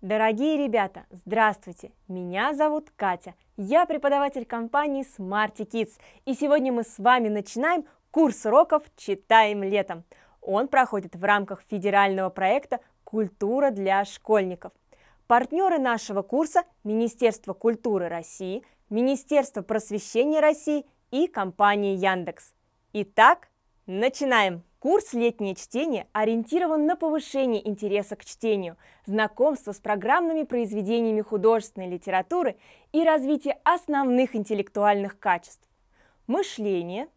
Дорогие ребята, здравствуйте! Меня зовут Катя, я преподаватель компании Smarty Kids, и сегодня мы с вами начинаем курс уроков «Читаем летом». Он проходит в рамках федерального проекта «Культура для школьников». Партнеры нашего курса – Министерство культуры России, Министерство просвещения России и компания Яндекс. Итак, начинаем! Курс «Летнее чтение» ориентирован на повышение интереса к чтению, знакомство с программными произведениями художественной литературы и развитие основных интеллектуальных качеств – мышление,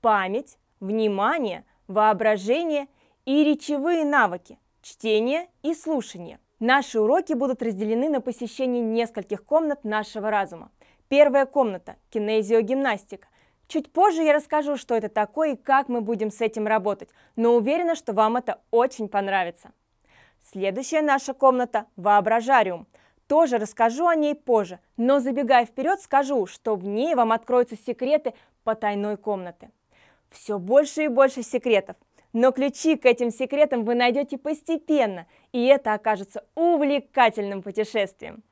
память, внимание, воображение и речевые навыки – чтение и слушание. Наши уроки будут разделены на посещение нескольких комнат нашего разума. Первая комната – кинезиогимнастика – Чуть позже я расскажу, что это такое и как мы будем с этим работать, но уверена, что вам это очень понравится. Следующая наша комната – воображариум. Тоже расскажу о ней позже, но забегая вперед, скажу, что в ней вам откроются секреты потайной комнаты. Все больше и больше секретов. Но ключи к этим секретам вы найдете постепенно, и это окажется увлекательным путешествием.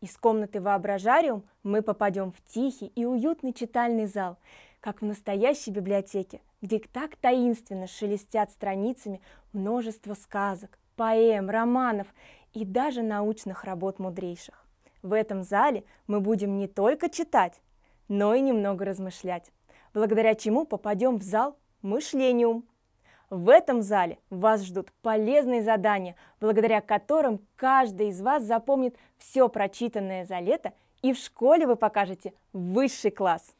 Из комнаты воображариум мы попадем в тихий и уютный читальный зал, как в настоящей библиотеке, где так таинственно шелестят страницами множество сказок, поэм, романов и даже научных работ мудрейших. В этом зале мы будем не только читать, но и немного размышлять, благодаря чему попадем в зал мышлениум – в этом зале вас ждут полезные задания, благодаря которым каждый из вас запомнит все прочитанное за лето, и в школе вы покажете высший класс.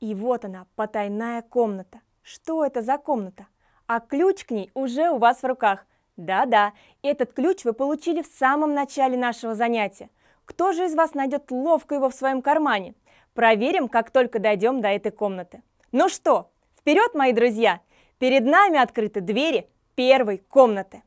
И вот она, потайная комната. Что это за комната? А ключ к ней уже у вас в руках. Да-да, этот ключ вы получили в самом начале нашего занятия. Кто же из вас найдет ловко его в своем кармане? Проверим, как только дойдем до этой комнаты. Ну что, вперед, мои друзья! Перед нами открыты двери первой комнаты.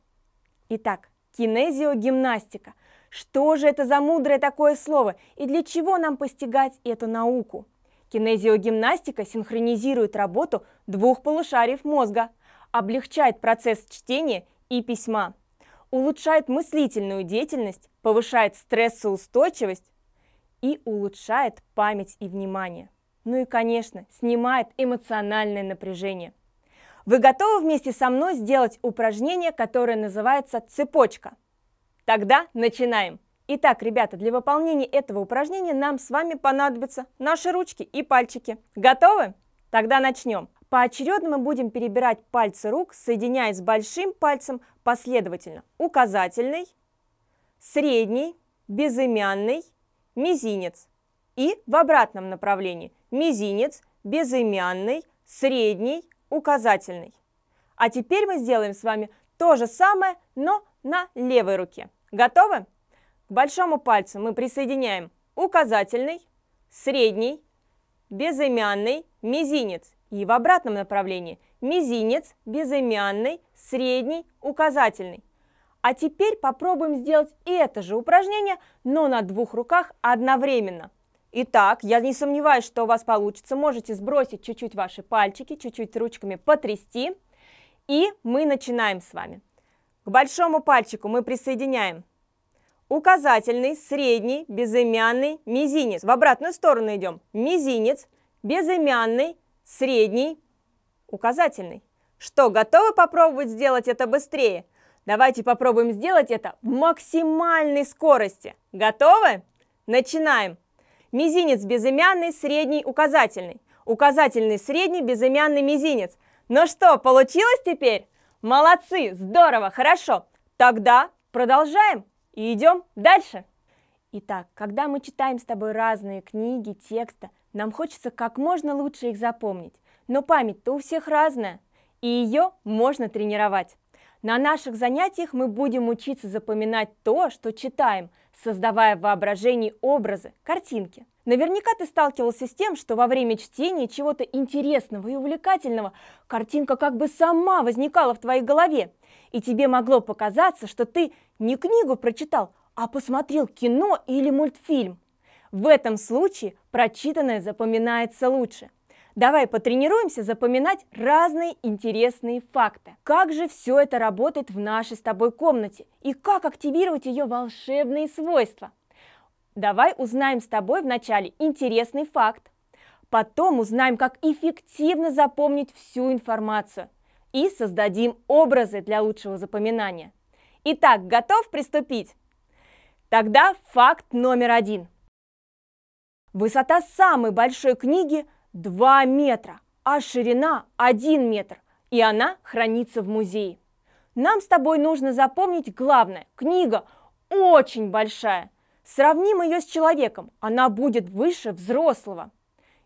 Итак, кинезиогимнастика. Что же это за мудрое такое слово и для чего нам постигать эту науку? Кинезиогимнастика синхронизирует работу двух полушариев мозга, облегчает процесс чтения и письма, улучшает мыслительную деятельность, повышает стрессоустойчивость и улучшает память и внимание. Ну и, конечно, снимает эмоциональное напряжение – вы готовы вместе со мной сделать упражнение, которое называется цепочка? Тогда начинаем. Итак, ребята, для выполнения этого упражнения нам с вами понадобятся наши ручки и пальчики. Готовы? Тогда начнем. Поочередно мы будем перебирать пальцы рук, соединяя с большим пальцем последовательно указательный, средний, безымянный, мизинец. И в обратном направлении мизинец, безымянный, средний, указательный. А теперь мы сделаем с вами то же самое, но на левой руке. Готовы? К большому пальцу мы присоединяем указательный, средний, безымянный, мизинец. И в обратном направлении мизинец, безымянный, средний, указательный. А теперь попробуем сделать это же упражнение, но на двух руках одновременно – Итак, я не сомневаюсь, что у вас получится. Можете сбросить чуть-чуть ваши пальчики, чуть-чуть ручками потрясти. И мы начинаем с вами. К большому пальчику мы присоединяем указательный, средний, безымянный, мизинец. В обратную сторону идем. Мизинец, безымянный, средний, указательный. Что, готовы попробовать сделать это быстрее? Давайте попробуем сделать это в максимальной скорости. Готовы? Начинаем. Мизинец безымянный, средний, указательный. Указательный, средний, безымянный, мизинец. Ну что, получилось теперь? Молодцы, здорово, хорошо. Тогда продолжаем и идем дальше. Итак, когда мы читаем с тобой разные книги, тексты, нам хочется как можно лучше их запомнить. Но память-то у всех разная, и ее можно тренировать. На наших занятиях мы будем учиться запоминать то, что читаем – создавая в воображении образы, картинки. Наверняка ты сталкивался с тем, что во время чтения чего-то интересного и увлекательного картинка как бы сама возникала в твоей голове, и тебе могло показаться, что ты не книгу прочитал, а посмотрел кино или мультфильм. В этом случае прочитанное запоминается лучше – Давай потренируемся запоминать разные интересные факты. Как же все это работает в нашей с тобой комнате и как активировать ее волшебные свойства? Давай узнаем с тобой вначале интересный факт, потом узнаем, как эффективно запомнить всю информацию и создадим образы для лучшего запоминания. Итак, готов приступить? Тогда факт номер один. Высота самой большой книги – 2 метра, а ширина 1 метр, и она хранится в музее. Нам с тобой нужно запомнить главное. Книга очень большая. Сравним ее с человеком, она будет выше взрослого.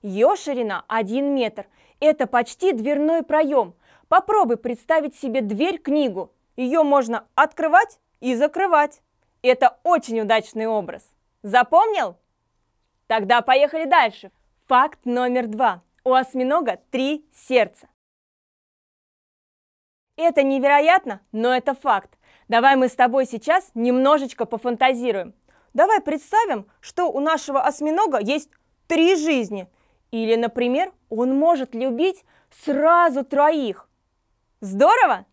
Ее ширина 1 метр. Это почти дверной проем. Попробуй представить себе дверь-книгу. Ее можно открывать и закрывать. Это очень удачный образ. Запомнил? Тогда поехали дальше. Факт номер два. У осьминога три сердца. Это невероятно, но это факт. Давай мы с тобой сейчас немножечко пофантазируем. Давай представим, что у нашего осьминога есть три жизни. Или, например, он может любить сразу троих. Здорово?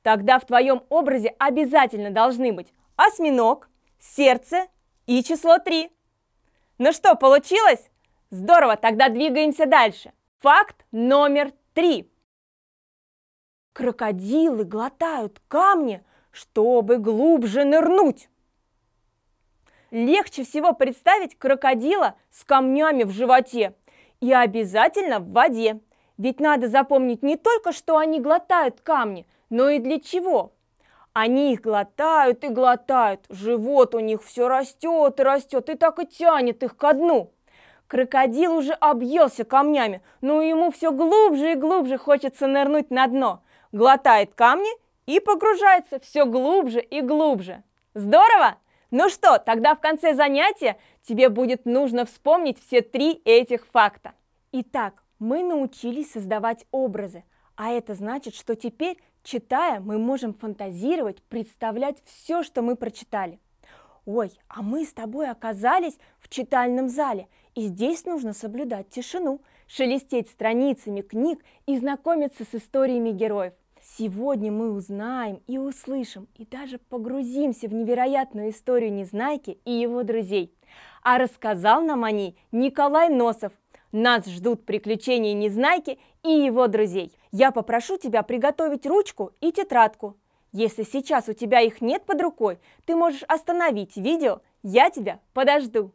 Тогда в твоем образе обязательно должны быть осьминог, сердце и число три. Ну что, получилось? Здорово, тогда двигаемся дальше. Факт номер три. Крокодилы глотают камни, чтобы глубже нырнуть. Легче всего представить крокодила с камнями в животе и обязательно в воде. Ведь надо запомнить не только, что они глотают камни, но и для чего. Они их глотают и глотают, живот у них все растет и растет, и так и тянет их ко дну. Крокодил уже объелся камнями, но ну, ему все глубже и глубже хочется нырнуть на дно. Глотает камни и погружается все глубже и глубже. Здорово! Ну что, тогда в конце занятия тебе будет нужно вспомнить все три этих факта. Итак, мы научились создавать образы, а это значит, что теперь, читая, мы можем фантазировать, представлять все, что мы прочитали. Ой, а мы с тобой оказались в читальном зале, и здесь нужно соблюдать тишину, шелестеть страницами книг и знакомиться с историями героев. Сегодня мы узнаем и услышим, и даже погрузимся в невероятную историю Незнайки и его друзей. А рассказал нам о ней Николай Носов. Нас ждут приключения Незнайки и его друзей. Я попрошу тебя приготовить ручку и тетрадку, если сейчас у тебя их нет под рукой, ты можешь остановить видео «Я тебя подожду».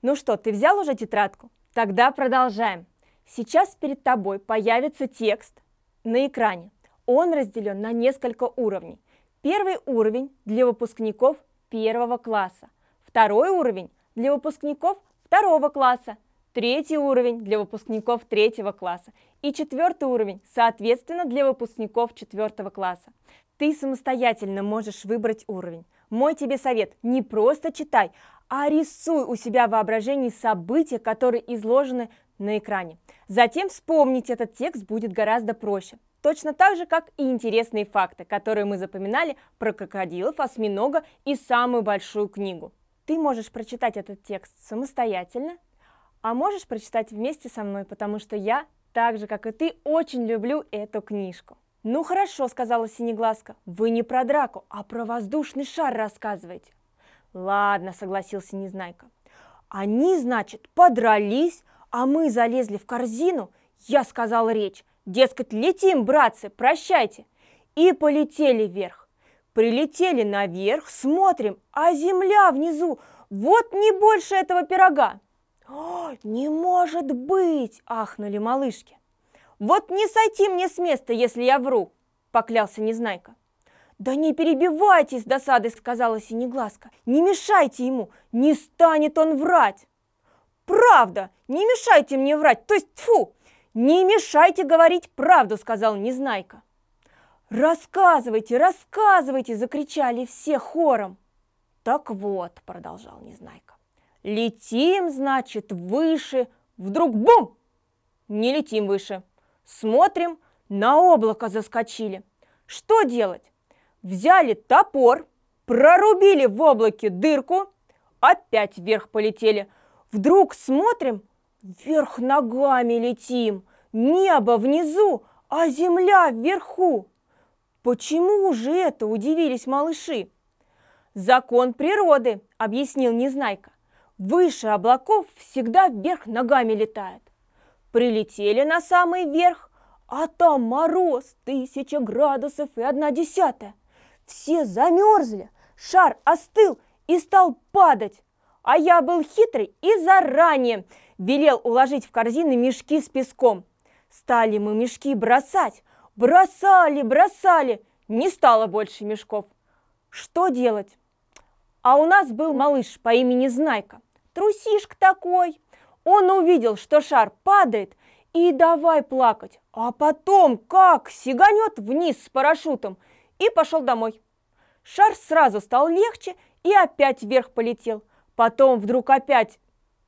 Ну что, ты взял уже тетрадку? Тогда продолжаем. Сейчас перед тобой появится текст на экране. Он разделен на несколько уровней. Первый уровень для выпускников первого класса. Второй уровень для выпускников второго класса третий уровень для выпускников третьего класса и четвертый уровень, соответственно, для выпускников четвертого класса. Ты самостоятельно можешь выбрать уровень. Мой тебе совет – не просто читай, а рисуй у себя в воображении события, которые изложены на экране. Затем вспомнить этот текст будет гораздо проще. Точно так же, как и интересные факты, которые мы запоминали про крокодилов, осьминога и самую большую книгу. Ты можешь прочитать этот текст самостоятельно а можешь прочитать вместе со мной, потому что я, так же как и ты, очень люблю эту книжку. Ну хорошо, сказала Синеглазка, вы не про драку, а про воздушный шар рассказываете. Ладно, согласился Незнайка. Они, значит, подрались, а мы залезли в корзину, я сказал речь, дескать, летим, братцы, прощайте. И полетели вверх. Прилетели наверх, смотрим, а земля внизу, вот не больше этого пирога. «О, не может быть!» – ахнули малышки. «Вот не сойти мне с места, если я вру!» – поклялся Незнайка. «Да не перебивайтесь!» – досадой сказала Синеглазка. «Не мешайте ему! Не станет он врать!» «Правда! Не мешайте мне врать! То есть, тьфу! Не мешайте говорить правду!» – сказал Незнайка. «Рассказывайте, рассказывайте!» – закричали все хором. «Так вот», – продолжал Незнайка, Летим, значит, выше. Вдруг бум! Не летим выше. Смотрим, на облако заскочили. Что делать? Взяли топор, прорубили в облаке дырку, опять вверх полетели. Вдруг смотрим, вверх ногами летим. Небо внизу, а земля вверху. Почему же это, удивились малыши. Закон природы, объяснил Незнайка выше облаков всегда вверх ногами летает. Прилетели на самый верх, а там мороз, тысяча градусов и одна десятая. Все замерзли, шар остыл и стал падать. А я был хитрый и заранее велел уложить в корзины мешки с песком. Стали мы мешки бросать, бросали, бросали. Не стало больше мешков. Что делать? А у нас был малыш по имени Знайка трусишка такой. Он увидел, что шар падает, и давай плакать. А потом как сиганет вниз с парашютом и пошел домой. Шар сразу стал легче и опять вверх полетел. Потом вдруг опять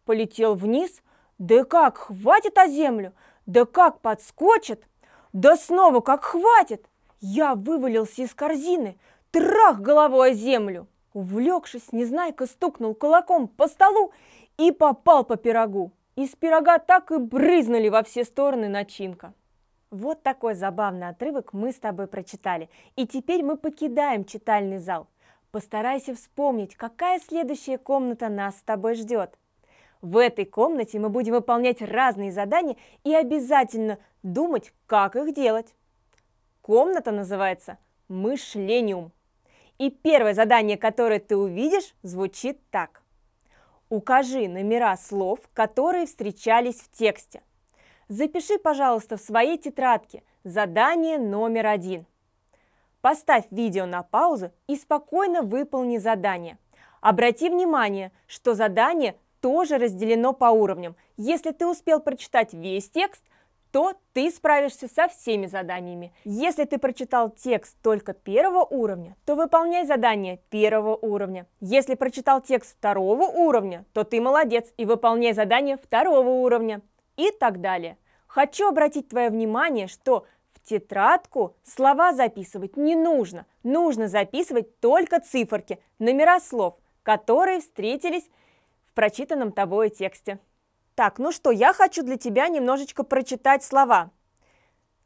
полетел вниз. Да как хватит о землю, да как подскочит, да снова как хватит. Я вывалился из корзины, трах головой о землю. Увлекшись, Незнайка стукнул кулаком по столу и попал по пирогу. Из пирога так и брызнули во все стороны начинка. Вот такой забавный отрывок мы с тобой прочитали. И теперь мы покидаем читальный зал. Постарайся вспомнить, какая следующая комната нас с тобой ждет. В этой комнате мы будем выполнять разные задания и обязательно думать, как их делать. Комната называется «Мышлениум». И первое задание, которое ты увидишь, звучит так. Укажи номера слов, которые встречались в тексте. Запиши, пожалуйста, в своей тетрадке задание номер один. Поставь видео на паузу и спокойно выполни задание. Обрати внимание, что задание тоже разделено по уровням. Если ты успел прочитать весь текст, то ты справишься со всеми заданиями. Если ты прочитал текст только первого уровня, то выполняй задание первого уровня. Если прочитал текст второго уровня, то ты молодец и выполняй задание второго уровня. И так далее. Хочу обратить твое внимание, что в тетрадку слова записывать не нужно. Нужно записывать только циферки, номера слов, которые встретились в прочитанном тобой тексте. Так, ну что, я хочу для тебя немножечко прочитать слова.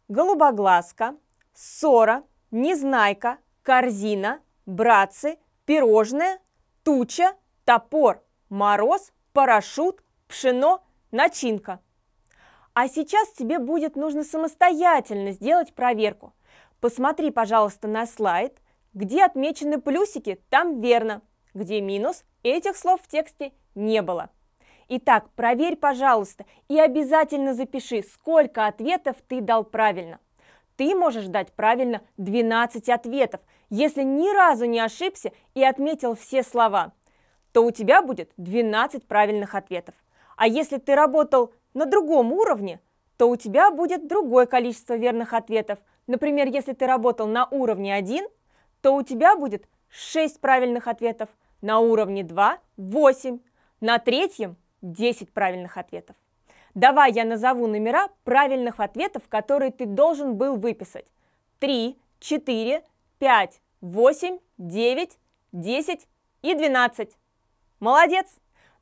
Голубоглазка, ссора, незнайка, корзина, братцы, пирожное, туча, топор, мороз, парашют, пшено, начинка. А сейчас тебе будет нужно самостоятельно сделать проверку. Посмотри, пожалуйста, на слайд, где отмечены плюсики, там верно, где минус, этих слов в тексте не было. Итак, проверь, пожалуйста, и обязательно запиши, сколько ответов ты дал правильно. Ты можешь дать правильно 12 ответов, если ни разу не ошибся и отметил все слова, то у тебя будет 12 правильных ответов. А если ты работал на другом уровне, то у тебя будет другое количество верных ответов. Например, если ты работал на уровне 1, то у тебя будет 6 правильных ответов, на уровне 2 – 8, на третьем 10 правильных ответов. Давай я назову номера правильных ответов, которые ты должен был выписать. 3, 4, 5, 8, 9, 10 и 12. Молодец!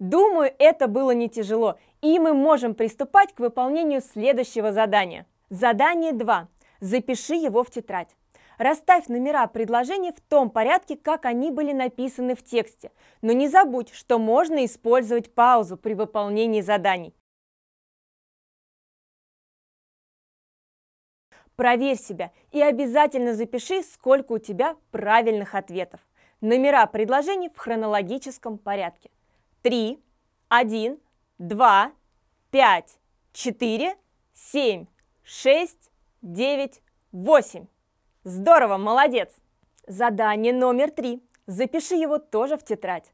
Думаю, это было не тяжело, и мы можем приступать к выполнению следующего задания. Задание 2. Запиши его в тетрадь. Расставь номера предложений в том порядке, как они были написаны в тексте, но не забудь, что можно использовать паузу при выполнении заданий. Проверь себя и обязательно запиши, сколько у тебя правильных ответов. Номера предложений в хронологическом порядке. 3, 1, 2, 5, 4, 7, 6, 9, 8. Здорово, молодец! Задание номер три. Запиши его тоже в тетрадь.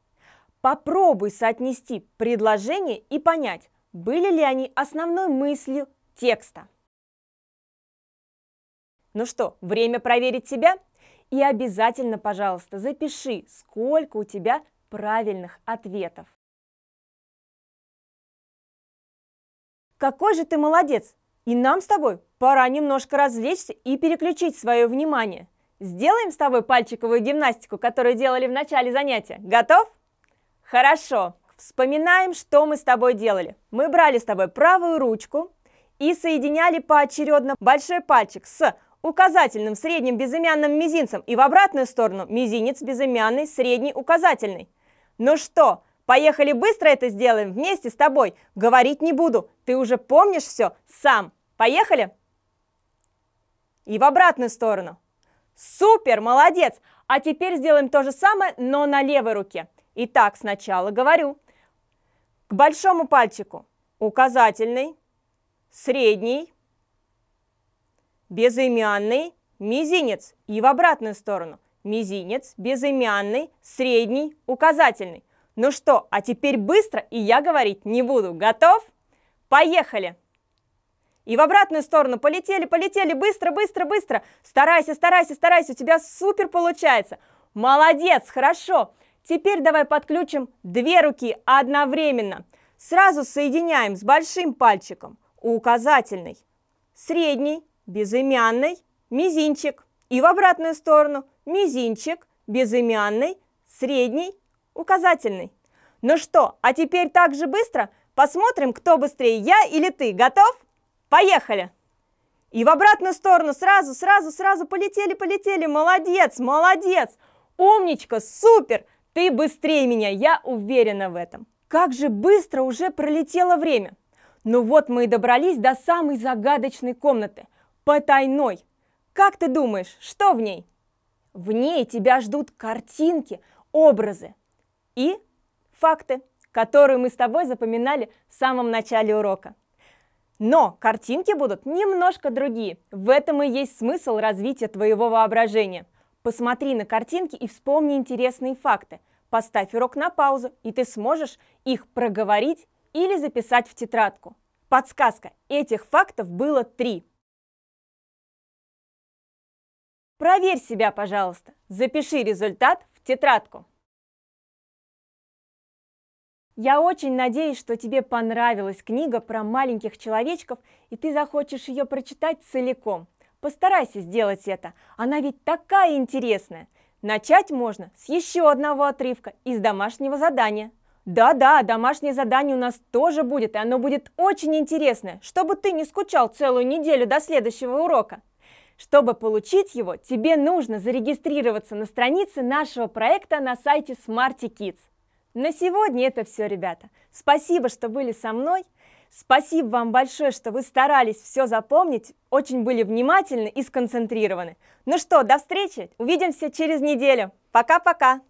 Попробуй соотнести предложение и понять, были ли они основной мыслью текста. Ну что, время проверить себя? И обязательно, пожалуйста, запиши, сколько у тебя правильных ответов. Какой же ты молодец! И нам с тобой пора немножко развлечься и переключить свое внимание. Сделаем с тобой пальчиковую гимнастику, которую делали в начале занятия. Готов? Хорошо. Вспоминаем, что мы с тобой делали. Мы брали с тобой правую ручку и соединяли поочередно большой пальчик с указательным, средним, безымянным мизинцем и в обратную сторону мизинец, безымянный, средний, указательный. Ну что, поехали быстро это сделаем вместе с тобой. Говорить не буду, ты уже помнишь все сам. Поехали! И в обратную сторону. Супер, молодец! А теперь сделаем то же самое, но на левой руке. Итак, сначала говорю. К большому пальчику указательный, средний, безымянный, мизинец. И в обратную сторону. Мизинец, безымянный, средний, указательный. Ну что, а теперь быстро, и я говорить не буду. Готов? Поехали! И в обратную сторону полетели, полетели, быстро, быстро, быстро. Старайся, старайся, старайся, у тебя супер получается. Молодец, хорошо. Теперь давай подключим две руки одновременно. Сразу соединяем с большим пальчиком, указательный, средний, безымянный, мизинчик. И в обратную сторону мизинчик, безымянный, средний, указательный. Ну что, а теперь так же быстро посмотрим, кто быстрее, я или ты. Готов? Поехали! И в обратную сторону сразу, сразу, сразу полетели, полетели. Молодец, молодец! Умничка, супер! Ты быстрее меня, я уверена в этом. Как же быстро уже пролетело время. Ну вот мы и добрались до самой загадочной комнаты, потайной. Как ты думаешь, что в ней? В ней тебя ждут картинки, образы и факты, которые мы с тобой запоминали в самом начале урока. Но картинки будут немножко другие. В этом и есть смысл развития твоего воображения. Посмотри на картинки и вспомни интересные факты. Поставь урок на паузу, и ты сможешь их проговорить или записать в тетрадку. Подсказка. Этих фактов было три. Проверь себя, пожалуйста. Запиши результат в тетрадку. Я очень надеюсь, что тебе понравилась книга про маленьких человечков, и ты захочешь ее прочитать целиком. Постарайся сделать это, она ведь такая интересная. Начать можно с еще одного отрывка из домашнего задания. Да-да, домашнее задание у нас тоже будет, и оно будет очень интересное, чтобы ты не скучал целую неделю до следующего урока. Чтобы получить его, тебе нужно зарегистрироваться на странице нашего проекта на сайте Smarty Kids. На сегодня это все, ребята. Спасибо, что были со мной. Спасибо вам большое, что вы старались все запомнить, очень были внимательны и сконцентрированы. Ну что, до встречи, увидимся через неделю. Пока-пока!